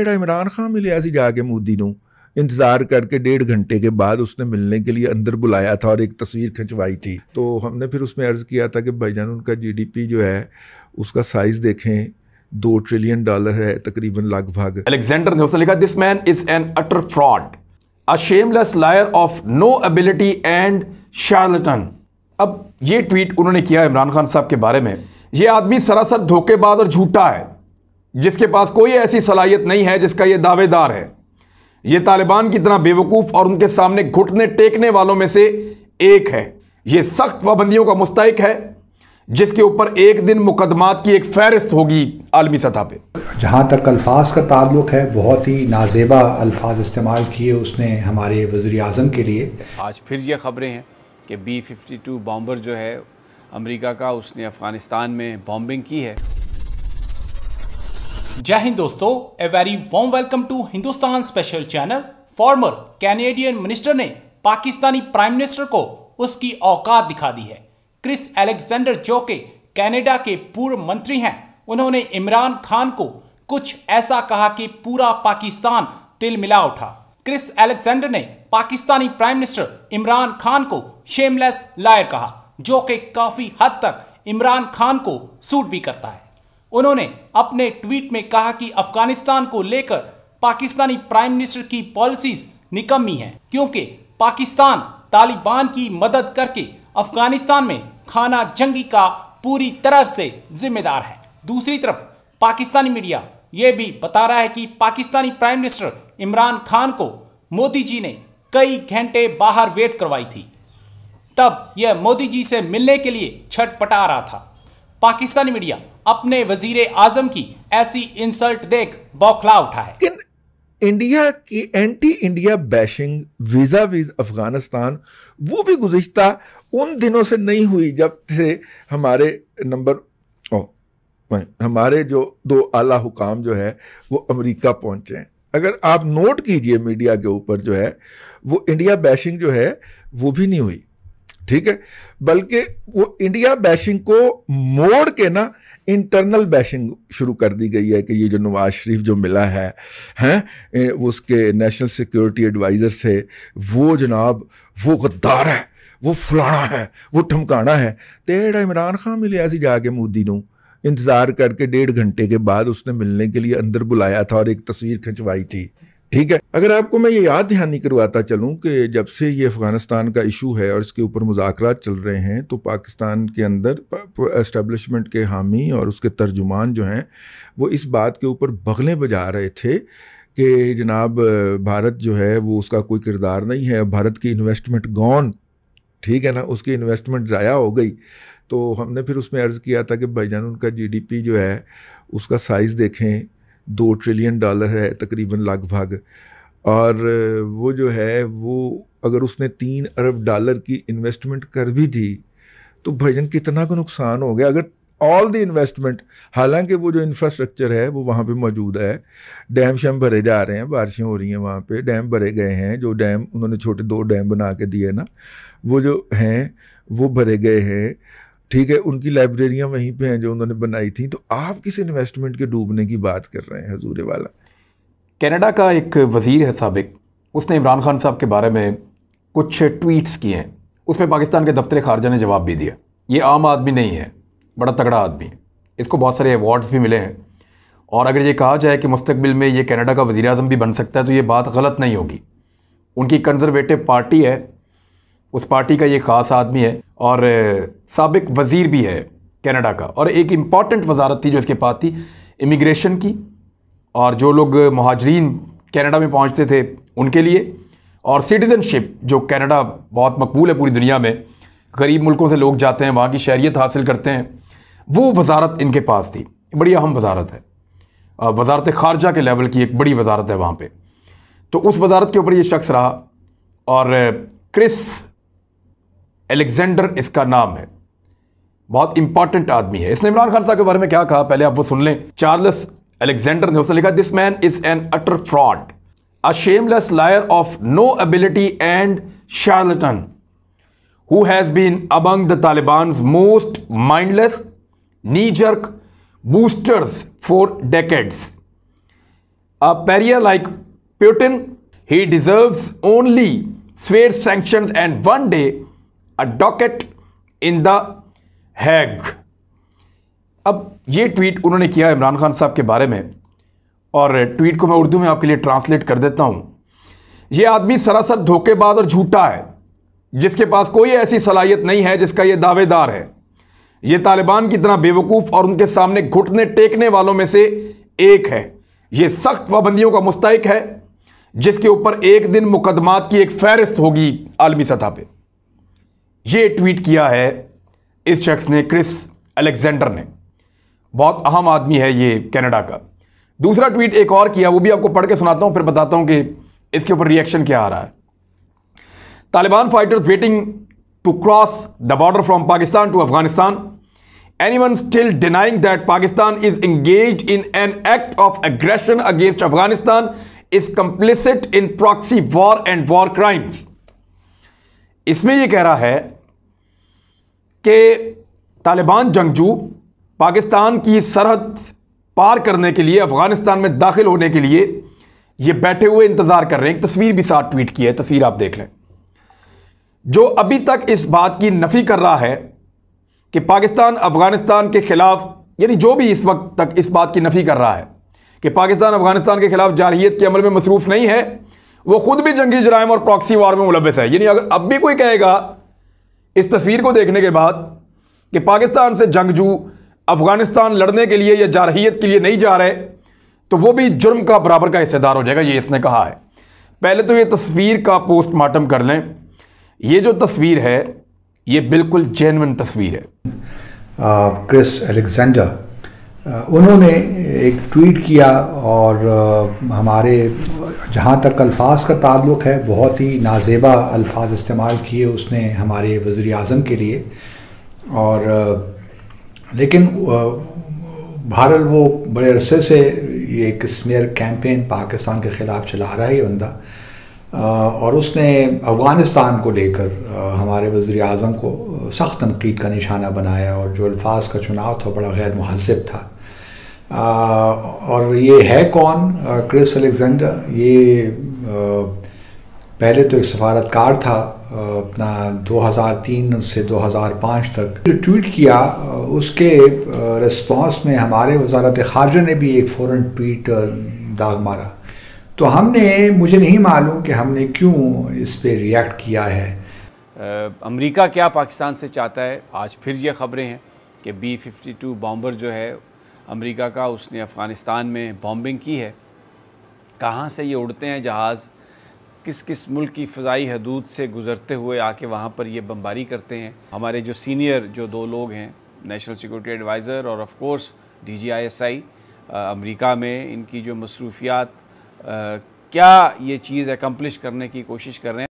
जरा इमरान खान ਮਿਲਿਆ ਸੀ ਜਾ ਕੇ इंतज़ार करके डेढ़ घंटे के बाद उसने मिलने के लिए अंदर बुलाया था और एक तस्वीर खिंचवाई थी तो हमने फिर उसमें अर्ज़ किया था कि भाईजान उनका जीडीपी जो है उसका साइज़ देखें दो ट्रिलियन डॉलर है तकरीबन लगभग अलेक्जेंडर ने लिखा this man is an utter fraud a shameless liar of no ability and charlatan अब ये ट्वीट उन्होंने किया इमरान खान साहब के बारे में ये आदमी सरासर धोखेबाज और झूठा है जिसके पास कोई ऐसी सलाहियत नहीं है जिसका ये दावेदार है ये तालिबान की तरह बेवकूफ़ और उनके सामने घुटने टेकने वालों में से एक है ये सख्त पाबंदियों का मुस्तक है जिसके ऊपर एक दिन मुकदमात की एक फहरिस्त होगी आलमी सतह पर जहाँ तक अल्फाज का ताल्लुक है बहुत ही नाजेबा अल्फाज इस्तेमाल किए उसने हमारे वज़ी अजम के लिए आज फिर ये खबरें हैं कि बी फिफ्टी टू बॉम्बर जो है अमरीका का उसने अफ़गानिस्तान में बॉम्बिंग की है जय हिंद दोस्तों a very warm welcome to Hindustan special channel former Canadian minister ने पाकिस्तानी प्राइम मिनिस्टर को उसकी औकात दिखा दी है क्रिस एलेक्जेंडर जो के कैनेडा के पूर्व मंत्री हैं उन्होंने इमरान खान को कुछ ऐसा कहा कि पूरा पाकिस्तान तिल मिला उठा क्रिस एलेक्जेंडर ने पाकिस्तानी प्राइम मिनिस्टर इमरान खान को शेमलेस लायर कहा जो कि काफी हद तक इमरान खान को सूट भी करता है उन्होंने अपने ट्वीट में कहा कि अफगानिस्तान को लेकर पाकिस्तानी प्राइम मिनिस्टर की पॉलिसीज निकम्मी हैं क्योंकि पाकिस्तान तालिबान की मदद करके अफगानिस्तान में खाना जंगी का पूरी तरह से जिम्मेदार है दूसरी तरफ पाकिस्तानी मीडिया ये भी बता रहा है कि पाकिस्तानी प्राइम मिनिस्टर इमरान खान को मोदी जी ने कई घंटे बाहर वेट करवाई थी तब यह मोदी जी से मिलने के लिए छटपटा रहा था पाकिस्तानी मीडिया अपने वजीर आजम की ऐसी इंसल्ट देख बौखला उठा है इंडिया की एंटी इंडिया बैशिंग वीजा वीज अफगानिस्तान वो भी गुजश्ता उन दिनों से नहीं हुई जब से हमारे नंबर ओ हमारे जो दो आला हुकाम जो है वो अमेरिका पहुंचे हैं अगर आप नोट कीजिए मीडिया के ऊपर जो है वो इंडिया बैशिंग जो है वो भी नहीं हुई ठीक है बल्कि वो इंडिया बैशिंग को मोड़ के ना इंटरनल बैशिंग शुरू कर दी गई है कि ये जो नवाज शरीफ जो मिला है हैं उसके नेशनल सिक्योरिटी एडवाइज़र से वो जनाब वो गद्दार है वो फलाना है वो ठमकाना है तो ਜਿਹੜਾ इमरान खान ਮਿਲਿਆ ਸੀ ਜਾ ਕੇ ਮੋਦੀ इंतज़ार करके डेढ़ घंटे के बाद उसने मिलने के लिए अंदर बुलाया था और एक तस्वीर खिंचवाई थी ठीक है अगर आपको मैं ये याद ध्यान करवाता चलूँ कि जब से ये अफ़गानिस्तान का इशू है और इसके ऊपर मुजाकर चल रहे हैं तो पाकिस्तान के अंदर इस्टबलिशमेंट के हामी और उसके तर्जुमान जो हैं वो इस बात के ऊपर बगलें बजा रहे थे कि जनाब भारत जो है वो उसका कोई किरदार नहीं है भारत की इन्वेस्टमेंट गॉन ठीक है ना उसकी इन्वेस्टमेंट ज़ाया हो गई तो हमने फिर उसमें अर्ज़ किया था कि भाईजान उनका जीडीपी जो है उसका साइज़ देखें दो ट्रिलियन डॉलर है तकरीबन लगभग और वो जो है वो अगर उसने तीन अरब डॉलर की इन्वेस्टमेंट कर भी दी तो भजन कितना का नुकसान हो गया अगर ऑल द इन्वेस्टमेंट हालांकि वो जो इंफ्रास्ट्रक्चर है वो वहाँ पे मौजूद है डैम शैम भरे जा रहे हैं बारिशें हो रही हैं वहाँ पे डैम भरे गए हैं जो डैम उन्होंने छोटे दो डैम बना के दिए ना वो जो हैं वो भरे गए हैं ठीक है उनकी लाइब्रेरियाँ वहीं पे हैं जो उन्होंने बनाई थी तो आप किस इन्वेस्टमेंट के डूबने की बात कर रहे हैं हजूर वाला कनाडा का एक वज़ीर है सबक उसने इमरान खान साहब के बारे में कुछ ट्वीट्स किए हैं उसमें पाकिस्तान के दफ्तर खारजा ने जवाब भी दिया ये आम आदमी नहीं है बड़ा तगड़ा आदमी है इसको बहुत सारे अवार्ड्स भी मिले हैं और अगर ये कहा जाए कि मुस्तबिल में ये कनाडा का वज़ी अजम भी बन सकता है तो ये बात गलत नहीं होगी उनकी कंजर्वेटिव पार्टी है उस पार्टी का ये ख़ास आदमी है और सबक वज़ीर भी है कनाडा का और एक इम्पॉर्टेंट वजारत थी जो इसके पास थी इमिग्रेशन की और जो लोग महाजरीन कनाडा में पहुंचते थे उनके लिए और सिटीज़नशिप जो कनाडा बहुत मकबूल है पूरी दुनिया में गरीब मुल्कों से लोग जाते हैं वहाँ की शहरीत हासिल करते हैं वो वजारत इनके पास थी बड़ी अहम वजारत है वजारत खारजा के लेवल की एक बड़ी वजारत है वहाँ पर तो उस वजारत के ऊपर ये शख्स रहा और क्रिस एलेक्जेंडर इसका नाम है बहुत इंपॉर्टेंट आदमी है इसने इमरान खान साहब के बारे में क्या कहा पहले आप वो सुन लें चार्लस एलेक्जेंडर ने उसने लिखा this man is an utter fraud a shameless liar of no ability and charlatan who has been among the Taliban most mindless kneejerk boosters for decades a pariah like Putin he deserve only स्वेर sanction and one day a docket in the Hague अब ये tweet उन्होंने किया इमरान खान साहब के बारे में और ट्वीट को मैं उर्दू में आपके लिए ट्रांसलेट कर देता हूँ ये आदमी सरासर धोखेबाज और झूठा है जिसके पास कोई ऐसी सलाहियत नहीं है जिसका ये दावेदार है ये तालिबान की तरह बेवकूफ़ और उनके सामने घुटने टेकने वालों में से एक है ये सख्त पाबंदियों का मुस्तक है जिसके ऊपर एक दिन मुकदमात की एक फहरिस्त होगी आलमी सतह पर ये ट्वीट किया है इस शख्स ने क्रिस अलेक्जेंडर ने बहुत अहम आदमी है ये कनाडा का दूसरा ट्वीट एक और किया वो भी आपको पढ़ के सुनाता हूँ फिर बताता हूँ कि इसके ऊपर रिएक्शन क्या आ रहा है Taliban fighters waiting to cross the border from Pakistan to Afghanistan anyone still denying that Pakistan is engage in an act of aggression against Afghanistan is complicit in proxy war and war crimes इसमें यह कह रहा है कि तालिबान जंगजू पाकिस्तान की सरहद पार करने के लिए अफ़गानिस्तान में दाखिल होने के लिए ये बैठे हुए इंतज़ार कर रहे हैं एक तस्वीर भी साथ ट्वीट की है तस्वीर आप देख लें जो अभी तक इस बात की नफ़ी कर रहा है कि पाकिस्तान अफ़गानिस्तान के ख़िलाफ़ यानी जो भी इस वक्त तक इस बात की नफ़ी कर रहा है कि पाकिस्तान अफगानिस्तान के खिलाफ जारहीत के अमल में मसरूफ़ नहीं है वो खुद भी जंगी जराइम और प्रॉक्सी वार में मुलविस है यानी अगर अब भी कोई कहेगा इस तस्वीर को देखने के बाद कि पाकिस्तान से जंगजू अफ़गानिस्तान लड़ने के लिए या जारहीत के लिए नहीं जा रहे तो वो भी जुर्म का बराबर का हिस्सेदार हो जाएगा ये इसने कहा है पहले तो ये तस्वीर का पोस्टमार्टम कर लें ये जो तस्वीर है ये बिल्कुल जेनविन तस्वीर है क्रिस uh, एलेक्जेंडर उन्होंने एक ट्वीट किया और हमारे जहाँ तक अल्फाज का ताल्लुक है बहुत ही नाजेबा अल्फाज इस्तेमाल किए उसने हमारे वज़ी अजम के लिए और लेकिन भारत वो बड़े अरसे से ये एक स्मेयर कैंपेन पाकिस्तान के ख़िलाफ़ चला रहा है ये बंदा और उसने अफ़गानिस्तान को लेकर हमारे वज़ी अजम को सख्त तनकीद का निशाना बनाया और जो अल्फाज का चुनाव था बड़ा गैर महजब था और ये है कौन क्रिस अलेक्जेंडर ये पहले तो एक सफारतकार था अपना 2003 से 2005 तक जो ट्वीट किया उसके रिस्पांस में हमारे वजारत खारजा ने भी एक फ़ौर ट्वीट दाग मारा तो हमने मुझे नहीं मालूम कि हमने क्यों इस पर रिएक्ट किया है अमेरिका क्या पाकिस्तान से चाहता है आज फिर ये खबरें हैं कि बी फिफ्टी टू बॉम्बर जो है अमेरिका का उसने अफ़गानिस्तान में बॉम्बिंग की है कहाँ से ये उड़ते हैं जहाज़ किस किस मुल्क की फ़जाई हदूद से गुज़रते हुए आके वहाँ पर ये बमबारी करते हैं हमारे जो सीनियर जो दो लोग हैं नेशनल सिक्योरिटी एडवाइज़र और of course D G I S I America में इनकी जो मसरूफियात क्या ये चीज़ एकम्पलिश करने की कोशिश कर रहे हैं